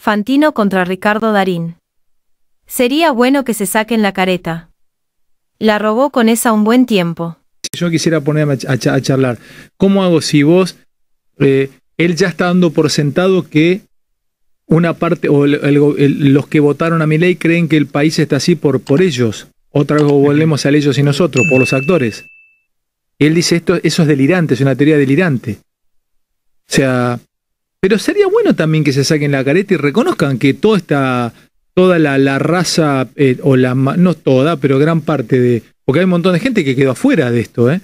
Fantino contra Ricardo Darín. Sería bueno que se saquen la careta. La robó con esa un buen tiempo. Yo quisiera ponerme a, charlar. ¿Cómo hago si vos, eh, él ya está dando por sentado que una parte, o los que votaron a mi ley creen que el país está así por, por ellos? Otra vez volvemos a ellos y nosotros, por los actores. Él dice esto, eso es delirante, es una teoría delirante. O sea, pero sería bueno también que se saquen la careta y reconozcan que toda esta, toda la, raza, eh, o la, no toda, pero gran parte de, porque hay un montón de gente que quedó afuera de esto, ¿eh?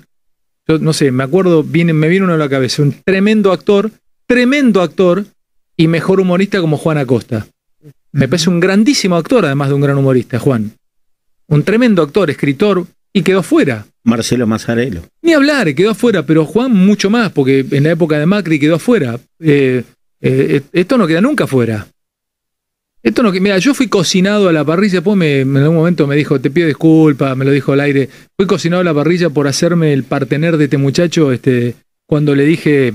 Yo no sé, me acuerdo, me viene uno a la cabeza, un tremendo actor, tremendo actor y mejor humorista como Juan Acosta. Me parece un grandísimo actor, además de un gran humorista, Juan. Un tremendo actor, escritor, y quedó fuera. Marcelo Mazzarello. Ni hablar, quedó afuera, pero Juan mucho más, porque en la época de Macri quedó afuera. Eh, eh, eh, esto no queda nunca fuera Esto no Mira, yo fui cocinado a la parrilla, después en algún momento me dijo, te pido disculpas, me lo dijo al aire. Fui cocinado a la parrilla por hacerme el partener de este muchacho, este, cuando le dije,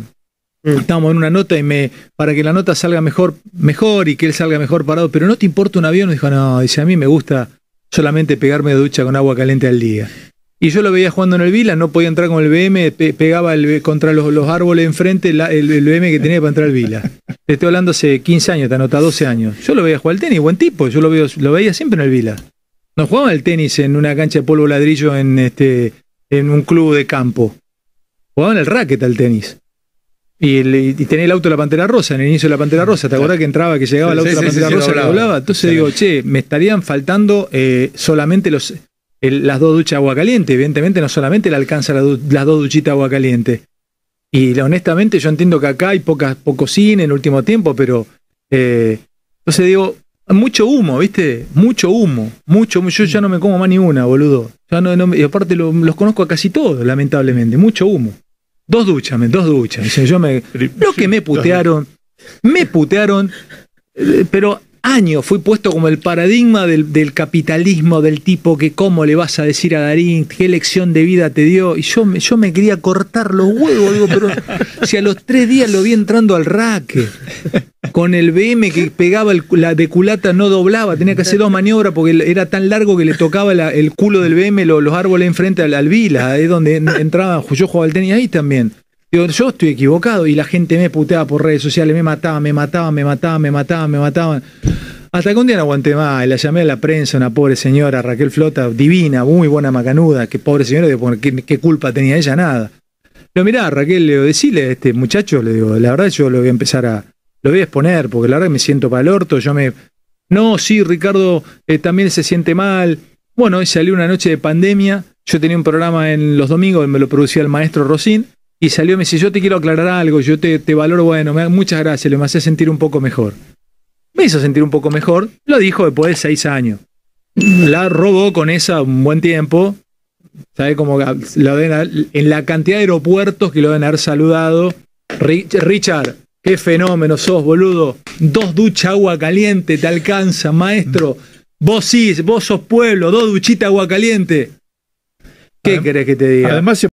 mm. estábamos en una nota y me, para que la nota salga mejor, mejor y que él salga mejor parado, pero no te importa un avión, dijo, no, dice, a mí me gusta solamente pegarme de ducha con agua caliente al día. Y yo lo veía jugando en el Vila, no podía entrar con el BM, pegaba el, contra los, árboles enfrente el, BM que tenía para entrar al Vila. Te estoy hablando hace 15 años, te anota 12 años. Yo lo veía jugar al tenis, buen tipo, yo lo, veo, lo veía siempre en el Vila. No jugaba al tenis en una cancha de polvo ladrillo en, este, en un club de campo. Jugaba en el racket al tenis. Y, tenía el auto de la Pantera Rosa, en el inicio de la Pantera Rosa. ¿Te acordás que entraba, que llegaba el auto de la Pantera Rosa que hablaba? Entonces digo, che, me estarían faltando eh, solamente los, las dos duchas de agua caliente. Evidentemente, no solamente le alcanza las dos duchitas de agua caliente. Y honestamente, yo entiendo que acá hay pocas poco cine en el último tiempo, pero. Eh, entonces digo, mucho humo, ¿viste? Mucho humo, mucho, yo ya no me como más ni una, boludo. Ya no, y aparte los conozco a casi todos, lamentablemente, mucho humo. Dos duchas, dos duchas. Yo me, lo que me putearon, me putearon, eh, pero años fui puesto como el paradigma del, capitalismo, del tipo que cómo le vas a decir a Darín, qué lección de vida te dio. Y yo, yo me quería cortar los huevos, digo, pero si a los tres días lo vi entrando al raque con el BM que pegaba la de culata no doblaba, tenía que hacer dos maniobras porque era tan largo que le tocaba el culo del BM los árboles enfrente al, al Vila, es donde entraba, yo jugaba al tenis ahí también. Yo, yo estoy equivocado y la gente me puteaba por redes sociales, me mataba, me mataba, me mataba, me mataba, me mataban. Hasta que un día no aguanté más, la llamé a la prensa, una pobre señora, Raquel Flota, divina, muy buena macanuda, que pobre señora, ¿qué, culpa tenía ella? Nada. Pero mirá, Raquel, le digo, decile a este muchacho, le digo, la verdad yo lo voy a empezar a, lo voy a exponer, porque la verdad me siento para el orto, yo me... No, sí, Ricardo eh, también se siente mal. Bueno, salió una noche de pandemia, yo tenía un programa en los domingos, me lo producía el maestro Rosín, y salió y me dice, yo te quiero aclarar algo, yo te, valoro, bueno, me, muchas gracias, lo me hace sentir un poco mejor. Me hizo sentir un poco mejor, lo dijo después de seis años. La robó con esa un buen tiempo, ¿sabe cómo? En la cantidad de aeropuertos que lo deben haber saludado, Richard, Qué fenómeno sos, boludo. Dos duchas agua caliente te alcanza, maestro. Mm. Vos sí, vos sos pueblo, dos duchitas agua caliente. ¿Qué querés que te diga? Además,